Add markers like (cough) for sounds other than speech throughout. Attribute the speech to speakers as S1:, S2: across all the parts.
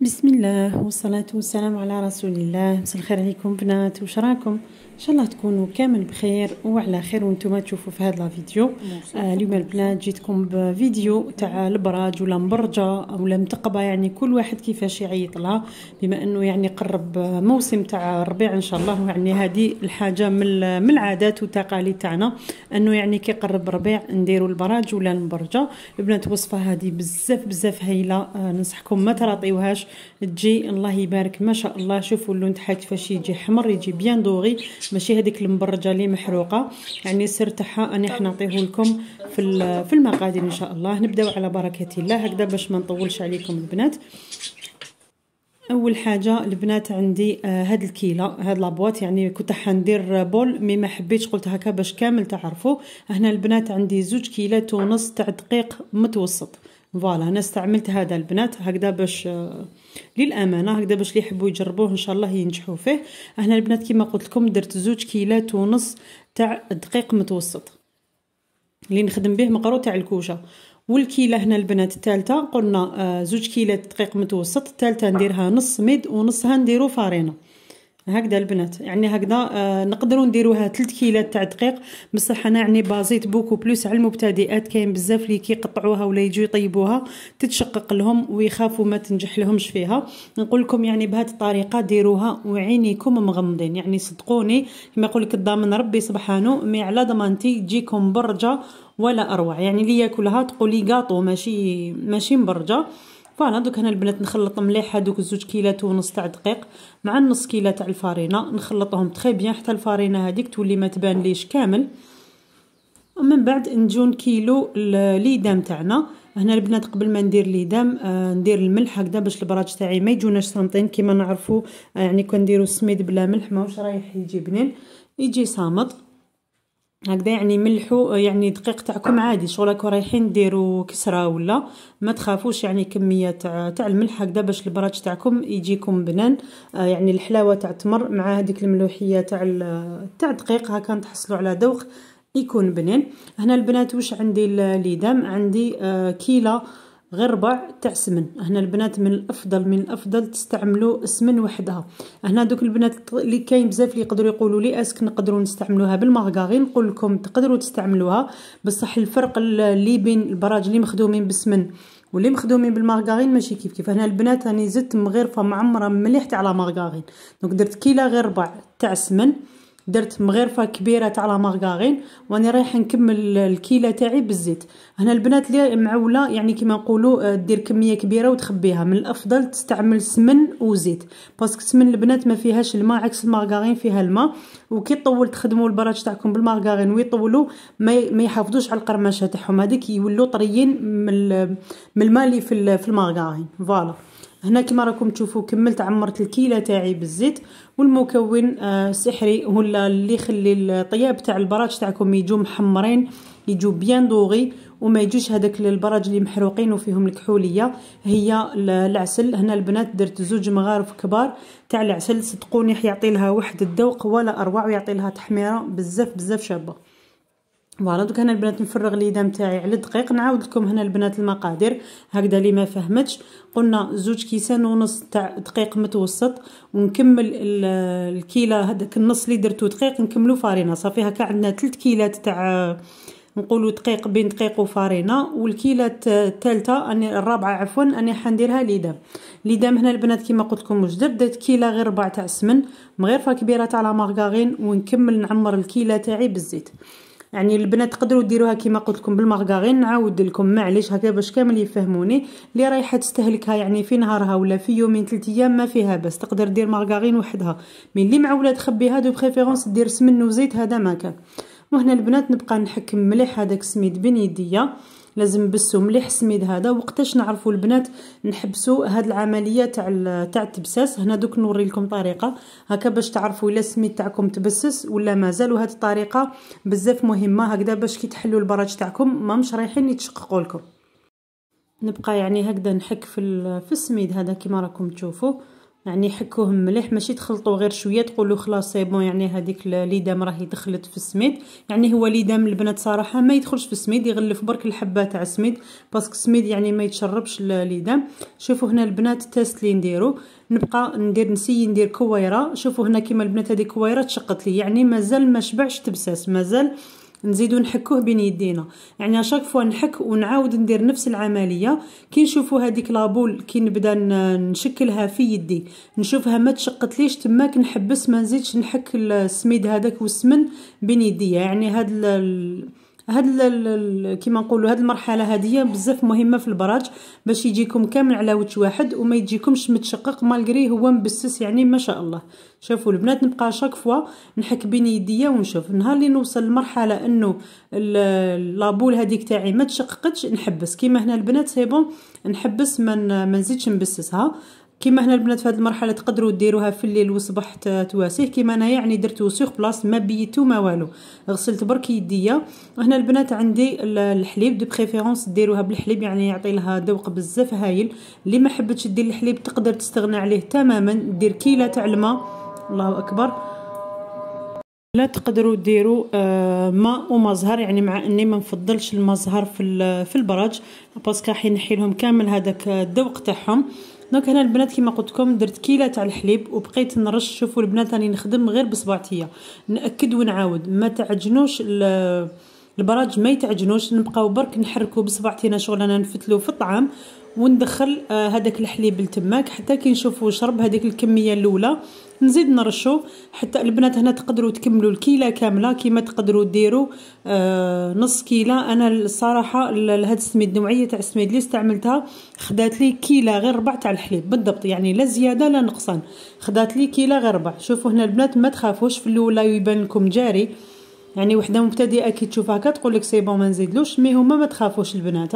S1: بسم الله والصلاة والسلام على رسول الله مساء الخير عليكم بنات وشراكم راكم ان شاء الله تكونوا كامل بخير وعلى خير وانتم تشوفوا في هذا الفيديو آه اليوم البنات جيتكم بفيديو تاع البراج ولا مبرجه ولا متقبه يعني كل واحد كيفاش يعيط لها بما انه يعني قرب موسم تاع الربيع ان شاء الله يعني هذه الحاجه من من العادات والتقاليد تاعنا انه يعني كي قرب الربيع نديروا البراج ولا المبرجه البنات وصفه هذه بزاف بزاف هايله آه ننصحكم ما تراطيوهاش تجي الله يبارك ما شاء الله شوفوا اللون تاعها كيفاش يجي حمر يجي بيان دوغي ماشي هذيك المبرجه اللي محروقه يعني السر تاعها انا نعطيه لكم في في المقادير ان شاء الله نبداو على بركه الله هكذا باش ما نطولش عليكم البنات اول حاجه البنات عندي آه، هاد الكيله هاد لابوات يعني كنت حندير بول مي ما حبيتش قلت هكا باش كامل تعرفوا هنا البنات عندي زوج كيلات ونص تاع دقيق متوسط فوالا انا استعملت هذا البنات هكذا باش آه، للامانه هكذا باش اللي يحبوا يجربوه ان شاء الله ينجحوا فيه هنا البنات كما قلت لكم درت زوج كيلات ونص تاع دقيق متوسط اللي نخدم به مقرو تاع الكوشه والكيلة هنا البنات الثالثة قلنا آه، زوج كيلات دقيق متوسط الثالثة نديرها نص ميد ونصها نديرو فارينة هكذا البنات يعني هكذا آه نقدروا نديروها 3 كيلات تاع دقيق بصح انا يعني بازيت بوكو بلوس على المبتدئات كاين بزاف اللي كيقطعوها ولا يجوا يطيبوها تتشقق لهم ويخافوا ما تنجح لهمش فيها نقول لكم يعني بهذه الطريقه ديروها وعينيكم مغمضين يعني صدقوني كما يقول لك الضامن ربي سبحانه مي على ضمانتي تجيكم برجه ولا اروع يعني اللي ياكلها تقولي قاطو ماشي ماشي مبرجه فوالا دوك هنا البنات نخلط مليح هذوك الزوج كيلات ونص تاع دقيق مع النص كيله تاع الفارينه نخلطهم تخي بيان حتى الفارينه هذيك تولي ما تبان ليش كامل ومن بعد نجون كيلو ليدام تاعنا هنا البنات قبل ما ندير ليدام آه ندير الملح هكذا باش البراج تاعي ما يجوناش صامتين كيما نعرفوا آه، يعني كنديروا السميد بلا ملح ماهوش رايح يجي بنين يجي صامت هكذا يعني ملحو يعني دقيق تاعكم عادي شغلكم رايحين ديروا كسره ولا ما تخافوش يعني كميه تاع تاع الملح هكذا باش البراج تاعكم يجيكم بنان آه، يعني الحلاوه تاع التمر مع هذيك الملوحيه تاع تاع الدقيق هكا تحصلوا على ذوق يكون بنان هنا البنات واش عندي ليدام عندي آه، كيلو غير ربع تاع سمن هنا البنات من الافضل من الافضل تستعملوا سمن وحدها هنا دوك البنات اللي كاين بزاف اللي يقدروا يقولوا لي اسك نقدروا نستعملوها بالمارغارين نقول لكم تقدروا تستعملوها بصح الفرق اللي بين البراج اللي مخدومين بالسمن واللي مخدومين بالمارغارين ماشي كيف كيف هنا البنات راني زدت مغرفه معمره مليح تاع لا مارغارين دونك درت كيلا غير ربع تاع سمن درت مغرفه كبيره تاع لا مارغارين واني رايح نكمل الكيله تاعي بالزيت هنا البنات اللي معوله يعني كما نقولوا آه، دير كميه كبيره وتخبيها من الافضل تستعمل سمن وزيت باسكو سمن البنات ما فيهاش الماء عكس المارغارين فيها الماء وكي طول تخدموا البراج تاعكم بالمارغارين ويطولوا ما ما يحافظوش على القرمشه تاعهم هذيك يولوا طريين من الماء اللي في المارغارين فوالا هنا كما راكم تشوفوا كملت عمرت الكيله تاعي بالزيت والمكون آه، السحري آه ولا اللي يخلي الطياب تاع البراج تاعكم يجو محمرين يجو بيان دوغي وما يجوش هذاك البراج اللي محروقين وفيهم الكحوليه هي العسل هنا البنات درت زوج مغارف كبار تاع العسل صدقوني يعطي لها واحد الذوق ولا اروع ويعطي لها تحميره بزاف بزاف شابه فوالا دوك هنا البنات نفرغ ليدام نتاعي على الدقيق نعاود لكم هنا البنات المقادير هكذا اللي ما فهمتش قلنا زوج كيسان ونص تاع دقيق متوسط ونكمل الكيله هذاك النص اللي درتو دقيق نكملو فارينه صافي هكا عندنا 3 كيلات تاع نقولوا دقيق بين دقيق وفارينه والكيله الثالثه اني الرابعه عفوا اني حنديرها ليدام ليدام هنا البنات كما قلت لكم وجدت درت كيله غير ربع تاع السمن مغرفه كبيره تاع لا ونكمل نعمر الكيله تاعي بالزيت يعني البنات تقدروا ديروها كيما قلت لكم بالمارغارين نعاود لكم معليش هكا باش كامل يفهموني اللي رايحه تستهلكها يعني في نهارها ولا في يومين ثلاث ايام ما فيها بس تقدر دير مارغارين وحدها مي اللي معوله تخبيها دو بريفيرونس دير سمن وزيت هذا ما كان وهنا البنات نبقى نحكم مليح هذاك السميد بين يديا لازم نبسو مليح السميد هذا وقتاش نعرفوا البنات نحبسو هاد العمليه تاع تاع التبساس هنا دوك نوري لكم طريقه هكا باش تعرفوا الا السميد تاعكم تبسس ولا مازال وهاد الطريقه بزاف مهمه هكذا باش كي تحلوا البراج تاعكم ما مش رايحين يتشققوا لكم نبقى يعني هكذا نحك في في السميد هذا كيما راكم تشوفوا يعني حكوهم مليح ماشي تخلطوا غير شويه تقولوا خلاص سي بون يعني هذيك ليدام راهي دخلت في السميد يعني هو ليدام البنات صراحه ما يدخلش في السميد يغلف برك الحبه تاع السميد باسكو السميد يعني ما يتشربش ليدام شوفوا هنا البنات تيست لي نديرو نبقى ندير نسي ندير كويره شوفوا هنا كيما البنات هذه كويره تشقت لي يعني مازال ما شبعش تبساس مازال نزيدو نحكوه بين يدينا يعني اشاك فوا نحك ونعاود ندير نفس العمليه كي نشوفو هذيك لابول كي نبدا نشكلها في يدي نشوفها ما تشقتليش تماك نحبس ما نزيدش نحك السميد هذاك والسمن بين يديا يعني هاد هاد كيما نقولوا هاد المرحله هاديه بزاف مهمه في البراج باش يجيكم كامل على وجه واحد وما يجيكمش متشقق مالغري هو مبسس يعني ما شاء الله شوفوا البنات نبقى شاك فوا نحك بين يديا ونشوف نهار اللي نوصل لمرحله انه لابول هذيك تاعي ما تشققتش نحبس كيما هنا البنات سي بون نحبس ما نزيدش نبسسها كيما هنا البنات في هذه المرحله تقدروا ديروها في الليل والصباح آه، تواسيه كيما انا يعني درتو وسخ بلاص ما بيتو ما والو غسلت برك يديا هنا البنات عندي الحليب دو بريفيرونس ديروها بالحليب يعني يعطي لها ذوق بزاف هايل اللي ما حبتش دير الحليب تقدر تستغنى عليه تماما دير كيله تاع الماء الله اكبر لا تقدروا ديروا آه، ماء وما زهر يعني مع اني ما نفضلش الماء زهر في في البراج باسكو راح ينحي لهم كامل هذاك الذوق تاعهم دونك هنا البنات كما قلت لكم درت كيله تاع الحليب وبقيت نرش شوفوا البنات راني نخدم غير بصبعتي ناكد ونعاود ما تعجنوش البراج ما يتعجنوش نبقاو برك نحركو بصبعتينا شغلنا نفتلو في الطعام وندخل آه، هذاك الحليب لتماك حتى كي نشوفو شرب هذيك الكميه الاولى نزيد نرشو حتى البنات هنا تقدروا تكملوا الكيله كامله كيما تقدروا ديروا آه نص كيله انا الصراحه لهاد السميد النوعيه تاع السميد اللي استعملتها خدات لي كيله غير ربع تاع الحليب بالضبط يعني لا زياده لا نقصان خدات لي كيله غير ربع شوفوا هنا البنات ما تخافوش في الاولى يبان لكم جاري يعني وحده مبتدئه كي تشوفها كتقول لك سي بون ما نزيدلوش مي هما ما تخافوش البنات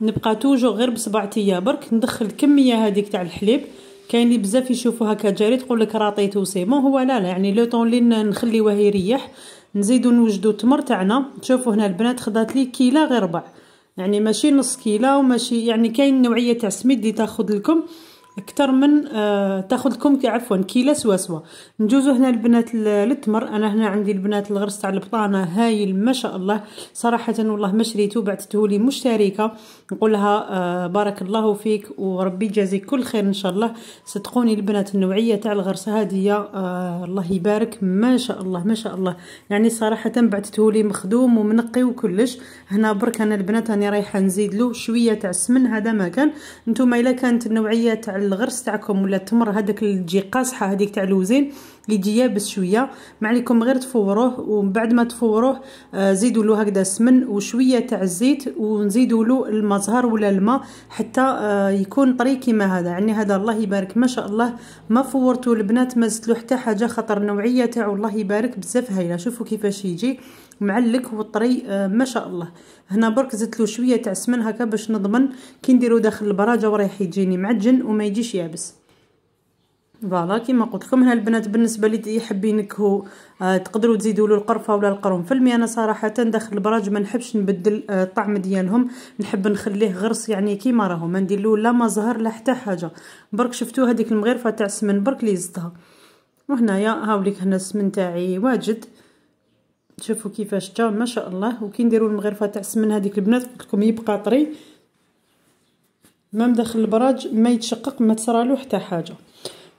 S1: نبقى توجو غير بصبعتيه برك ندخل الكميه هذيك تاع الحليب كاين اللي بزاف يشوفوها كجاري تقول لك راطيتو سي مو هو لا لا يعني لو طون لي نخليوه يريح نزيدو نوجدو التمر تاعنا شوفوا هنا البنات خذات لي كيلا غير ربع يعني ماشي نص كيلا وماشي يعني كاين نوعيه تاع سميد اللي تاخذ لكم اكثر من آه تاخذ لكم عفوا كيله سوا سوا نجوزو هنا البنات للتمر انا هنا عندي البنات الغرس تاع البطانه هايل ما شاء الله صراحه والله ما شريته بعثته لي مشتركه نقول لها آه بارك الله فيك وربي يجازيك كل خير ان شاء الله صدقوني البنات النوعيه تاع الغرس هذه آه الله يبارك ما شاء الله ما شاء الله يعني صراحه بعثته لي مخدوم ومنقي وكلش هنا برك انا البنات راني رايحه نزيد له شويه تاع السمن هذا ما كان نتوما الا كانت النوعيه تاع الغرس تاعكم ولا التمر هذاك اللي تجي قاصحه هذيك تاع الوزين اللي يجي يابس شويه ما عليكم غير تفوروه ومن بعد ما تفوروه آه، زيدوا له هكذا سمن وشويه تاع الزيت ونزيدوا له المزهر ولا الماء حتى آه، يكون طري كيما هذا يعني هذا الله يبارك ما شاء الله ما فورتو البنات ما زدتلو حتى حاجه خطر النوعيه تاعو الله يبارك بزاف هايله شوفوا كيفاش يجي معلك وطري آه، ما شاء الله هنا برك زدت له شويه تاع سمن هكا باش نضمن كي نديرو داخل البراجه وراه يجيني معجن وما يجيش يابس فوالا كيما قلت لكم هنا البنات بالنسبه اللي يحب ينكهو آه تقدروا تزيدوا له القرفه ولا القرنفل مي انا صراحه داخل البراج ما نحبش نبدل آه الطعم ديالهم نحب نخليه غرس يعني كيما راهو ما ندير له لا ما زهر لا حتى حاجه برك شفتوا هذيك المغرفه تاع السمن برك اللي زدتها وهنايا هاوليك هنا السمن تاعي واجد شوفوا كيفاش جا ما شاء الله وكي نديروا المغرفه تاع السمن هذيك البنات قلت لكم يبقى طري ما مدخل البراج ما يتشقق ما تصرالو حتى حاجه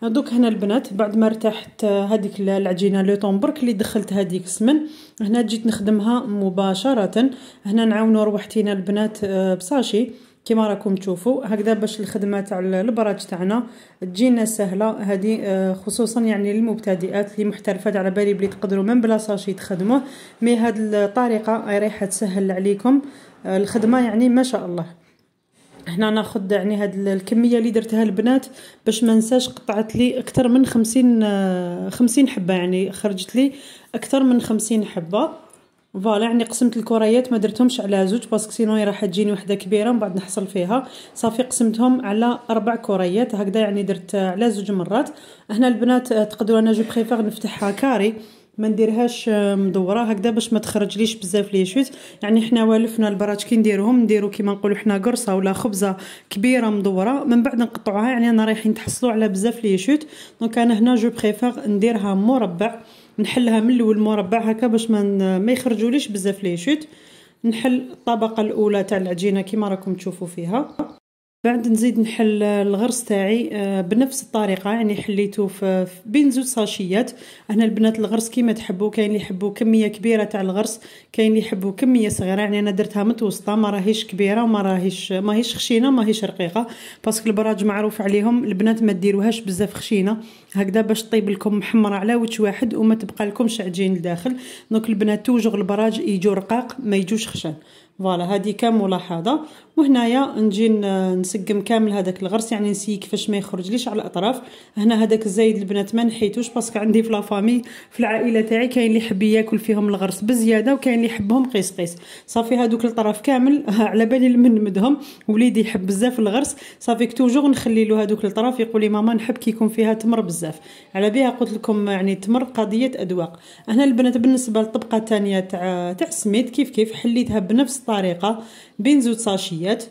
S1: دوك هنا البنات بعد ما ارتحت هذيك العجينه لو طومبرك اللي دخلت هذيك السمن هنا جيت نخدمها مباشره هنا نعاونوا روحتينا البنات آه، بصاشي كما راكم تشوفوا هكذا باش الخدمه تاع البراج تاعنا تجينا سهله هذه آه، خصوصا يعني للمبتدئات اللي محترفات على بالي بلي تقدروا من بلا ساشي تخدموه مي هاد الطريقه رايحه تسهل عليكم آه، الخدمه يعني ما شاء الله هنا ناخذ يعني هاد الكميه اللي درتها البنات باش ما ننساش قطعت لي اكثر من خمسين آه، خمسين حبه يعني خرجت لي اكثر من خمسين حبه فوالا يعني قسمت الكريات ما درتهمش على زوج باسكو سينو راح تجيني وحده كبيره من بعد نحصل فيها صافي قسمتهم على اربع كريات هكذا يعني درت آه، على زوج مرات هنا البنات آه، تقدروا انا جو بريفير نفتحها كاري ما نديرهاش آه، مدوره هكذا باش ما تخرجليش بزاف لي شوت يعني حنا والفنا البراج كي نديرهم نديرو كيما نقولوا حنا قرصه ولا خبزه كبيره مدوره من بعد نقطعوها يعني انا رايحين تحصلوا على بزاف لي شوت دونك انا هنا جو بريفير نديرها مربع نحلها من الاول مربع هكا باش ما ما يخرجوليش بزاف لي شوت نحل الطبقه الاولى تاع العجينه كيما راكم تشوفوا فيها بعد نزيد نحل الغرس تاعي آه، بنفس الطريقه يعني حليته في بين زوج ساشيات هنا البنات الغرس كيما تحبوا كاين اللي يحبوا كميه كبيره تاع الغرس كاين اللي يحبوا كميه صغيره يعني انا درتها متوسطه ما راهيش كبيره وما راهيش ماهيش خشينه ماهيش رقيقه باسكو البراج معروف عليهم البنات ما ديروهاش بزاف خشينه هكذا باش طيب لكم محمره على وجه واحد وما تبقى لكمش عجين لداخل دونك البنات توجغ البراج يجو رقاق ما يجوش خشن فوالا هذه ملاحظه وهنايا نجي نسقم كامل هذاك الغرس يعني نسي كيفاش ما يخرجليش على الاطراف هنا هذاك الزايد البنات ما نحيتوش باسكو عندي في لافامي في العائله تاعي كاين اللي يحب ياكل فيهم الغرس بزياده وكاين اللي يحبهم قيس قيس صافي هذوك الطرف كامل (laughs) على بالي نمدهم وليدي يحب بزاف الغرس صافي توجور نخلي له هذوك الطرف يقول لي ماما نحب كي يكون فيها تمر بزاف على بها قلت لكم يعني تمر قضيه اذواق هنا البنات بالنسبه للطبقه الثانيه تاع تاع السميد كيف كيف حليتها بنفس الطريقه بين زوج ساشيات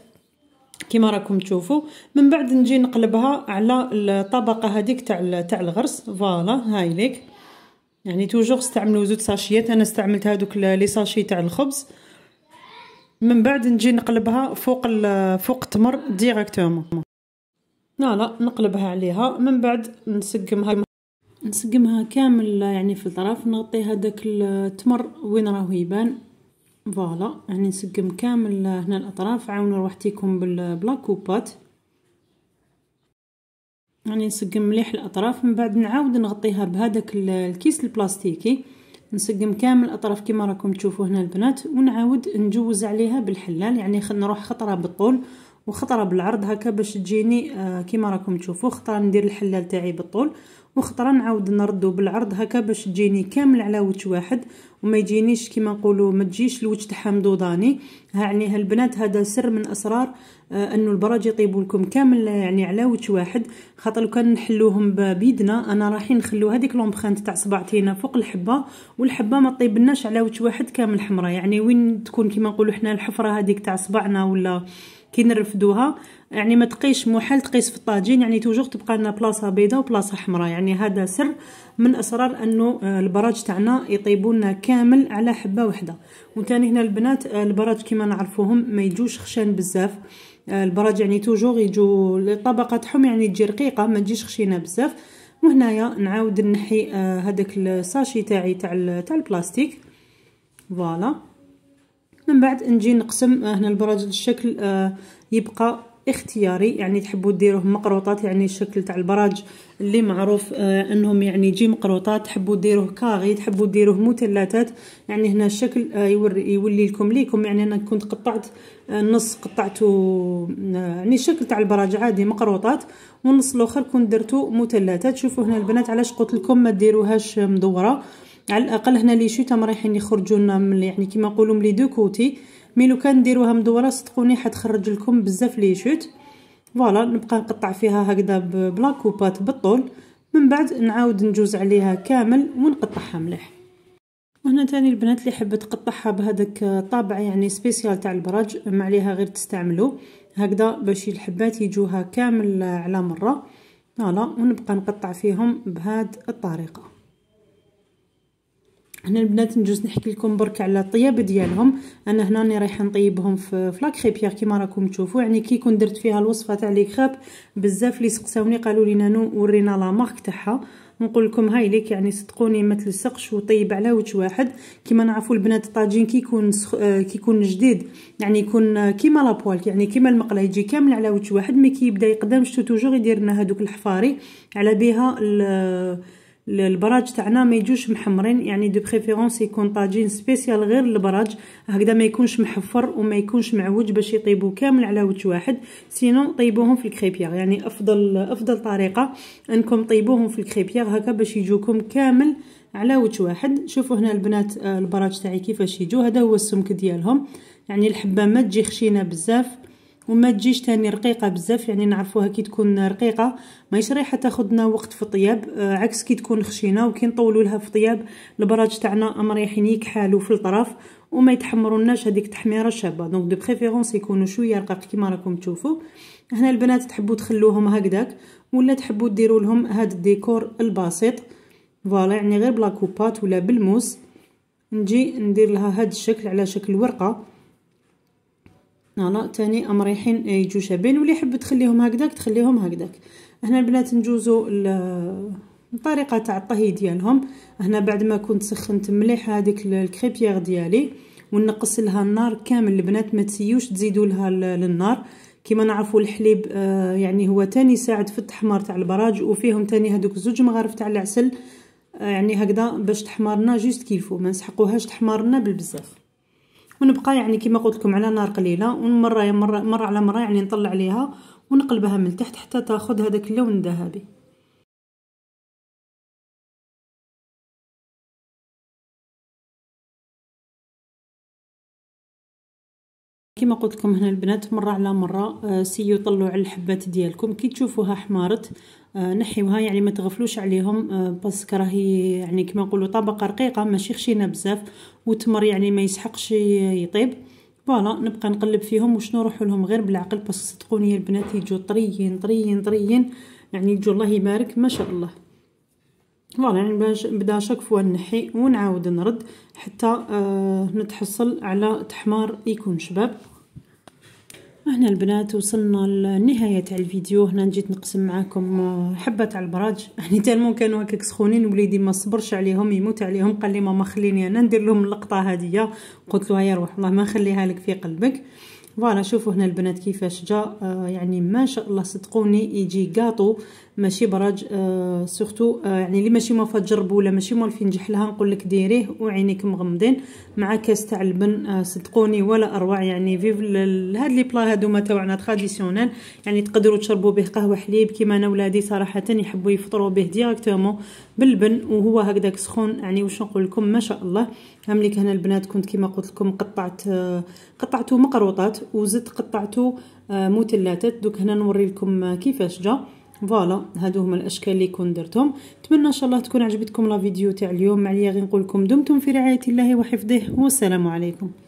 S1: كما راكم تشوفوا من بعد نجي نقلبها على الطبقه هذيك تاع تاع الغرس فوالا هاي ليك يعني توجور استعملوا زوج ساشيات انا استعملت هذوك لي ساشي تاع الخبز من بعد نجي نقلبها فوق فوق التمر ديريكتومون لا لا نقلبها عليها من بعد نسقمها نسقمها كامل يعني في الطرف نغطي هذاك التمر وين راهو يبان فوالا هاني نسقم كامل هنا الاطراف عاونوا روحتيكم بالبلاكوبات راني نسقم مليح الاطراف من بعد نعاود نغطيها بهذاك الكيس البلاستيكي نسقم كامل الاطراف كما راكم تشوفوا هنا البنات ونعاود نجوز عليها بالحلال يعني نروح خطره بالطول وخطره بالعرض هكا باش تجيني آه، كما راكم تشوفوا خطره ندير الحلال تاعي بالطول وخطره نعاود نردو بالعرض هكا باش تجيني كامل على وجه واحد وما يجينيش كيما نقولوا ما تجيش الوجه تاعها مدوداني ها يعني هالبنات هذا سر من اسرار آه انه البراج يطيبوا لكم كامل يعني على وجه واحد خاطر لو كان نحلوهم بيدنا انا رايحين نخلو هذيك لومبرانت تاع صبعتينا فوق الحبه والحبه ما طيبناش على وجه واحد كامل حمراء يعني وين تكون كيما نقولوا حنا الحفره هذيك تاع صبعنا ولا كي نرفدوها يعني ما تقيش محل تقيس في الطاجين يعني توجور تبقى لنا بلاصه بيضاء وبلاصه حمراء يعني هذا سر من اسرار انه آه، البراج تاعنا يطيبوا لنا كامل على حبه وحده وثاني هنا البنات آه، البراج كما نعرفوهم ما يجوش خشان بزاف آه، البراج يعني توجور يجو الطبقه تاعهم يعني تجي رقيقه ما تجيش خشينه بزاف وهنايا نعاود نحي هذاك الساشي تاعي تاع تاع البلاستيك فوالا من بعد نجي نقسم آه، هنا البراج الشكل آه، يبقى اختياري يعني تحبوا ديروه مقروطات يعني الشكل تاع البراج اللي معروف آه، انهم يعني يجي مقروطات تحبوا ديروه كاغي تحبوا ديروه مثلثات يعني هنا الشكل يوري يولي لكم ليكم يعني انا كنت قطعت النص قطعته يعني الشكل تاع البراج عادي مقروطات والنص الاخر كنت درته مثلثات شوفوا هنا البنات علاش قلت لكم ما ديروهاش مدوره على الاقل هنا لي شوتام رايحين يخرجوا لنا من يعني كيما نقولوا من لي دو كوتي مي لو كان نديروها مدوره صدقوني حتخرج لكم بزاف لي شوت فوالا نبقى نقطع فيها هكذا بلا كوبات بالطول من بعد نعاود نجوز عليها كامل ونقطعها مليح وهنا تاني البنات اللي حبت تقطعها بهذاك طابع يعني سبيسيال تاع البراج ما عليها غير تستعملو هكذا باش الحبات يجوها كامل على مره فوالا ونبقى نقطع فيهم بهاد الطريقه هنا البنات نجوز نحكي لكم برك على الطياب ديالهم انا هنا راني رايحه نطيبهم في فلا كيما راكم تشوفوا يعني كي كنت درت فيها الوصفه تاع لي كريب بزاف لي سقساوني قالوا لي نانو ورينا لا مارك تاعها نقول لكم هاي ليك يعني صدقوني ما تلصقش وطيب على وجه واحد كيما نعرفوا البنات الطاجين كيكون سخ... آه، كيكون جديد يعني يكون آه، كيما لابوال يعني كيما المقله يجي كامل على وجه واحد مي كيبدا يقدمش توجور يدير لنا هذوك الحفاري على بها ال... البراج تاعنا ما يجوش محمرين يعني دو بريفيرونس يكون طاجين سبيسيال غير البراج هكذا ما يكونش محفر وما يكونش معوج باش يطيبوا كامل على وجه واحد سينو طيبوهم في الكريبيير يعني افضل افضل طريقه انكم طيبوهم في الكريبيير هكا باش يجوكم كامل على وجه واحد شوفوا هنا البنات آه، البراج تاعي كيفاش يجو هذا هو السمك ديالهم يعني الحبه ما تجي خشينه بزاف وما تجيش تاني رقيقه بزاف يعني نعرفوها كي تكون رقيقه ماهيش رايحه تاخذنا وقت في الطياب آه، عكس كي تكون خشينه وكي نطولوا لها في الطياب البراج تاعنا امريحين يكحلوا في الطرف وما يتحمروناش هذيك التحميره الشابه دونك دو بريفيرونس يكونوا شويه رقاق كيما راكم تشوفوا هنا البنات تحبوا تخلوهم هكذاك ولا تحبوا ديروا لهم هذا الديكور البسيط فوالا يعني غير بلا كوبات ولا بالموس نجي ندير لها هذا الشكل على شكل ورقه هنا تاني امريحين يجو إيه، شابين واللي يحب تخليهم هكذاك تخليهم هكذاك هنا البنات ندوزو الطريقه تاع الطهي ديالهم هنا بعد ما كنت سخنت مليح هذيك الكريبيير ديالي ونقص لها النار كامل البنات ما تسيوش تزيدوا لها للنار كما نعرفوا الحليب آه، يعني هو تاني يساعد في التحمار تاع البراج وفيهم تاني هذوك زوج مغارف تاع العسل آه، يعني هكذا باش تحمرنا جوست كيفو ما نسحقوهاش تحمرنا بالبزاف ونبقى يعني كما قلت لكم على نار قليله ومره مره مره على مره يعني نطلع عليها ونقلبها من تحت حتى تاخذ هذاك اللون الذهبي كما قلت لكم هنا البنات مرة على مرة آه، سيو طلعوا على الحبات ديالكم كي تشوفوها حمارت آه، نحيوها يعني ما تغفلوش عليهم آه، باسكو راهي يعني كما نقولوا طبقه رقيقه ماشي خشينه بزاف وتمر يعني ما يسحقش يطيب فوالا نبقى نقلب فيهم وشنو نروحوا لهم غير بالعقل باسكو صدقوني البنات يجوا طريين طريين طريين يعني يجوا الله يبارك ما شاء الله فوالا يعني باش نبدا شاك فوا نحي ونعاود نرد حتى آه نتحصل على تحمار يكون شباب هنا البنات وصلنا لنهاية تاع الفيديو هنا نجيت نقسم معاكم آه، حبة تاع البراج (laughs) يعني تالمون كانوا هكاك سخونين وليدي ما صبرش عليهم يموت عليهم قال لي ماما خليني انا ندير لهم اللقطة هادية قلت له يا روح الله ما خليها لك في قلبك فوالا شوفوا هنا البنات كيفاش جا آه، يعني ما شاء الله صدقوني يجي قاطو ماشي براج آه سورتو آه يعني اللي ماشي موفا تجربو ولا ماشي مولف نجح لها نقول لك ديريه وعينيك مغمضين مع كاس تاع البن آه صدقوني ولا اروع يعني فيف هاد لي بلا ما تاعنا تراديسيونيل يعني تقدروا تشربوا به قهوه حليب كيما انا ولادي صراحه يحبوا يفطروا به ديريكتومون بالبن وهو هكذاك سخون يعني واش نقول لكم ما شاء الله هامليك هنا البنات كنت كيما قلت لكم قطعت آه، قطعته مقروطات وزدت قطعته آه، مثلثات دوك هنا نوري لكم آه، كيفاش جا فوالا هادو هما الاشكال اللي كون درتهم نتمنى ان شاء الله تكون عجبتكم لا فيديو تاع اليوم معليا غير نقول لكم دمتم في رعايه الله وحفظه والسلام عليكم